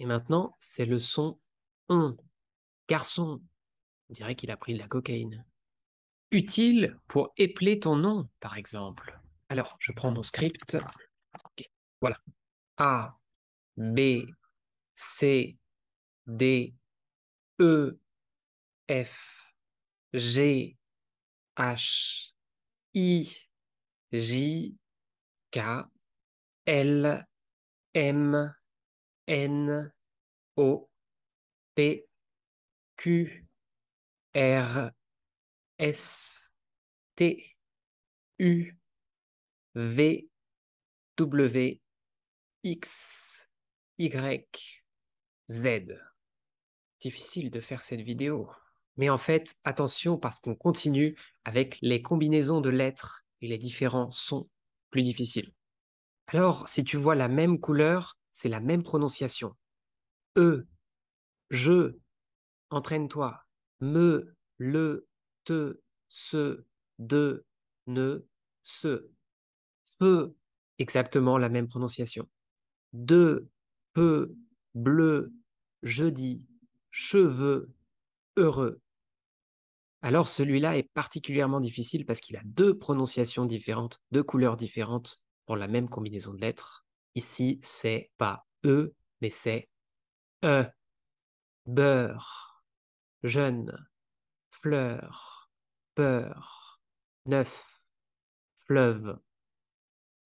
Et maintenant, c'est le son on. Garçon, on dirait qu'il a pris de la cocaïne. Utile pour épeler ton nom, par exemple. Alors, je prends mon script. Voilà. A, B, C, D, E, F, G, H, I, J, K, L, M, N O P Q R S T U V W X Y Z. Difficile de faire cette vidéo. Mais en fait, attention parce qu'on continue avec les combinaisons de lettres et les différents sons plus difficiles. Alors, si tu vois la même couleur, c'est la même prononciation. E, je, entraîne-toi, me, le, te, ce, de, ne, ce. Peu, exactement la même prononciation. De, peu, bleu, jeudi, cheveux, heureux. Alors celui-là est particulièrement difficile parce qu'il a deux prononciations différentes, deux couleurs différentes pour la même combinaison de lettres. Ici, c'est pas E, mais c'est E. Beurre, jeune, fleur, peur, neuf, fleuve.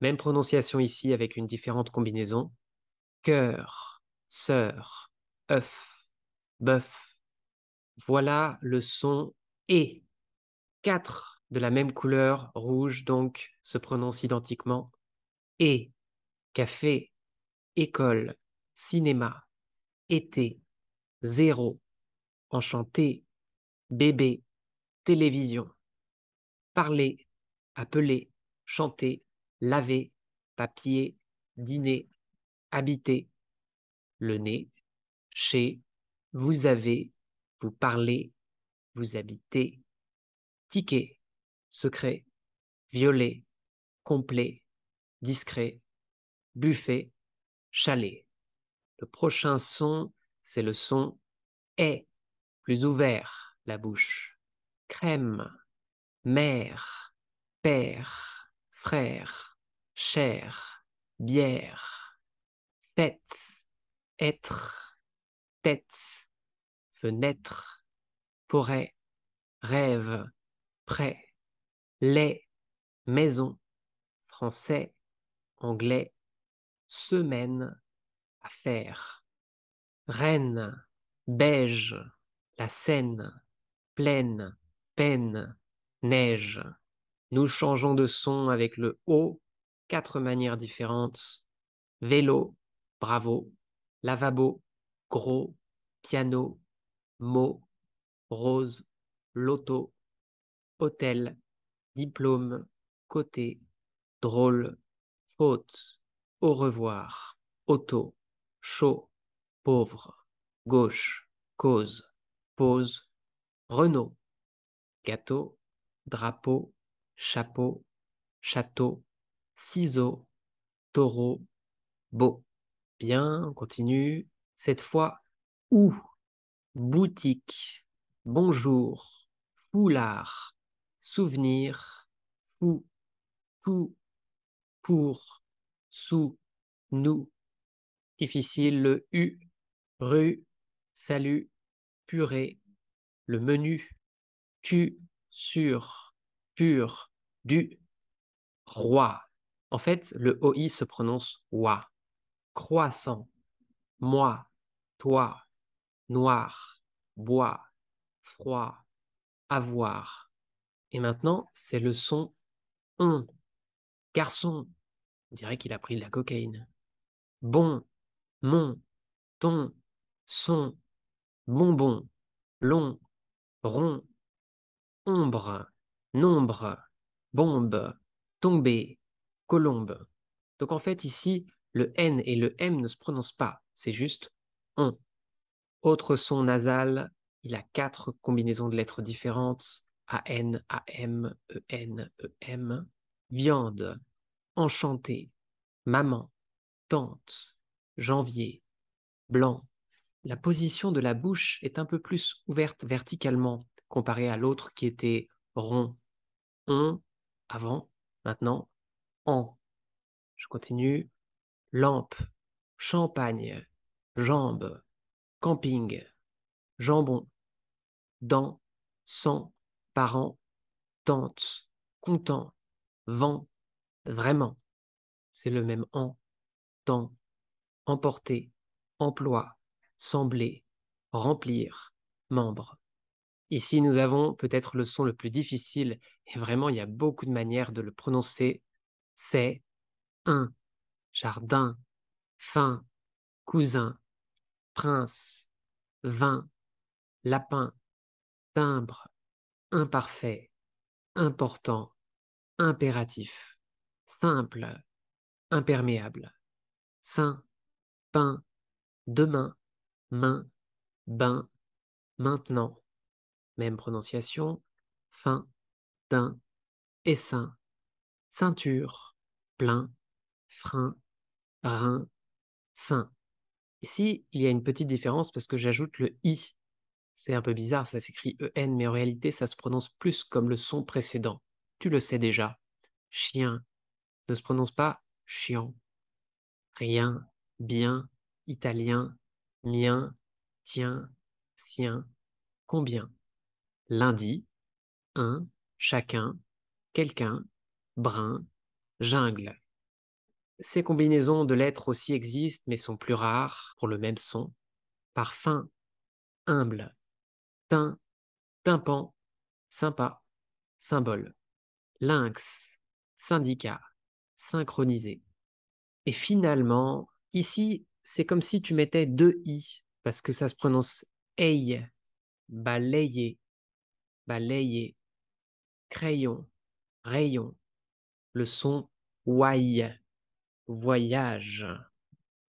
Même prononciation ici avec une différente combinaison. Cœur, sœur, œuf, bœuf. Voilà le son e ». Quatre de la même couleur, rouge donc, se prononcent identiquement. e » café, école, cinéma, été, zéro, enchanté, bébé, télévision, parler, appeler, chanter, laver, papier, dîner, habiter, le nez, chez, vous avez, vous parlez, vous habitez, ticket, secret, violet, complet, discret, buffet, chalet. Le prochain son, c'est le son est, plus ouvert la bouche. Crème, mère, père, frère, chair, bière. Fête, être, tête, fenêtre, pourrait, rêve, prêt, lait, maison, français, anglais, semaine à faire. Reine, beige, la Seine, pleine, peine, neige. Nous changeons de son avec le O, quatre manières différentes. Vélo, bravo, lavabo, gros, piano, mot, rose, loto, hôtel, diplôme, côté, drôle, faute au revoir, auto, chaud, pauvre, gauche, cause, pause, Renault, gâteau, drapeau, chapeau, château, ciseaux, taureau, beau. Bien, on continue. Cette fois, où Boutique, bonjour, foulard, souvenir, fou, tout, pour, sous, nous. Difficile, le U, rue, salut, purée, le menu, tu, sur, pur, du, roi. En fait, le OI se prononce wa. Croissant, moi, toi, noir, bois, froid, avoir. Et maintenant, c'est le son on. Garçon, on dirait qu'il a pris de la cocaïne. Bon, mon, ton, son, bonbon, long, rond, ombre, nombre, bombe, tombé, colombe. Donc en fait, ici, le N et le M ne se prononcent pas, c'est juste on. Autre son nasal, il a quatre combinaisons de lettres différentes. A-N, A-M, E, N, E M, Viande, enchanté, maman, tante, janvier, blanc. La position de la bouche est un peu plus ouverte verticalement comparée à l'autre qui était rond. On avant, maintenant, en. Je continue. Lampe, champagne, jambe, camping, jambon, dent, sang, parent, tante, content, vent, Vraiment. C'est le même en, temps, emporter, emploi, sembler, remplir, membre. Ici, nous avons peut-être le son le plus difficile, et vraiment, il y a beaucoup de manières de le prononcer. C'est un, jardin, fin, cousin, prince, vin, lapin, timbre, imparfait, important, impératif simple, imperméable, sain, pain, demain, main, bain, maintenant. Même prononciation, fin, d'un, essaim, ceinture, plein, frein, rein, sein. Ici, il y a une petite différence parce que j'ajoute le i. C'est un peu bizarre, ça s'écrit en, mais en réalité, ça se prononce plus comme le son précédent. Tu le sais déjà. Chien, ne se prononce pas chiant, rien, bien, italien, mien, tien, sien, combien. Lundi, un, chacun, quelqu'un, brun, jungle. Ces combinaisons de lettres aussi existent mais sont plus rares pour le même son. Parfum, humble, teint, tympan, sympa, symbole. Lynx, syndicat. Synchroniser. Et finalement, ici, c'est comme si tu mettais deux i parce que ça se prononce ei, balayer, balayer, crayon, rayon. Le son waille, voyage,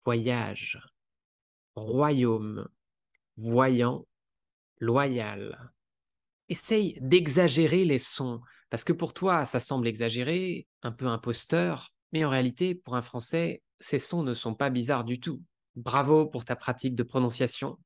voyage, royaume, voyant, loyal, essaye d'exagérer les sons, parce que pour toi, ça semble exagéré, un peu imposteur, mais en réalité, pour un Français, ces sons ne sont pas bizarres du tout. Bravo pour ta pratique de prononciation.